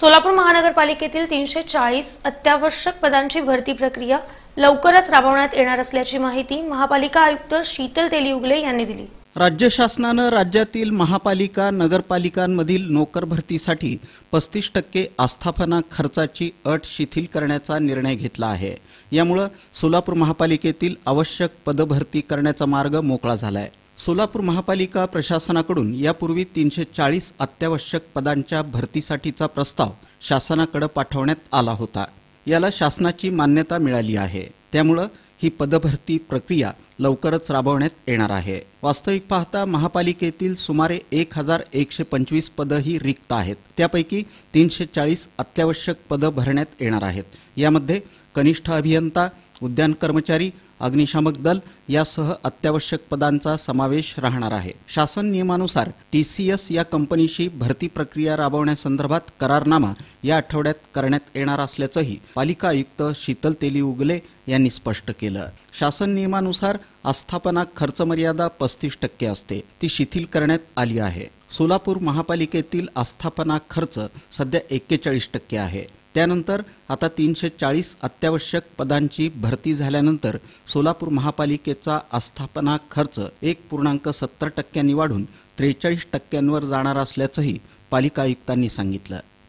सोलापूर महानगरपालिकेतील तीनशे चाळीस अत्यावश्यक पदांची भरती प्रक्रिया लवकरच राबवण्यात येणार असल्याची माहिती महापालिका आयुक्त शीतल तेलियुगले यांनी दिली राज्य शासनानं राज्यातील महापालिका नगरपालिकांमधील नोकर भरतीसाठी पस्तीस टक्के आस्थापना खर्चाची अट शिथिल करण्याचा निर्णय घेतला आहे यामुळं सोलापूर महापालिकेतील आवश्यक पदभरती करण्याचा मार्ग मोकळा झाला आहे सोलापूर महापालिका प्रशासनाकडून यापूर्वी तीनशे चाळीस अत्यावश्यक पदांच्या भरतीसाठीचा प्रस्ताव शासनाकडे पाठवण्यात आला होता याला शासनाची मान्यता मिळाली आहे त्यामुळं ही पदभरती प्रक्रिया लवकरच राबवण्यात येणार आहे वास्तविक पाहता महापालिकेतील सुमारे एक हजार एकशे पंचवीस पदं ही रिक्त आहेत त्यापैकी तीनशे चाळीस अत्यावश्यक पदं भरण्यात येणार आहेत यामध्ये कनिष्ठ अभियंता उद्यान कर्मचारी अग्निशामक दल यासह अत्यावश्यक पदांचा समावेश राहणार आहे शासन नियमानुसार टी सी एस या कंपनीशी भरती प्रक्रिया राबवण्यासंदर्भात करारनामा या आठवड्यात करण्यात येणार असल्याचंही पालिका आयुक्त शीतल तेली उगले यांनी स्पष्ट केलं शासन नियमानुसार आस्थापना खर्च मर्यादा पस्तीस टक्के असते ती शिथिल करण्यात आली आहे सोलापूर महापालिकेतील आस्थापना खर्च सध्या एक्केचाळीस टक्के आहे त्यानंतर आता तीनशे चाळीस अत्यावश्यक पदांची भरती झाल्यानंतर सोलापूर महापालिकेचा आस्थापना खर्च एक पूर्णांक सत्तर टक्क्यांनी वाढून त्रेचाळीस टक्क्यांवर जाणार असल्याचंही पालिका आयुक्तांनी सांगितलं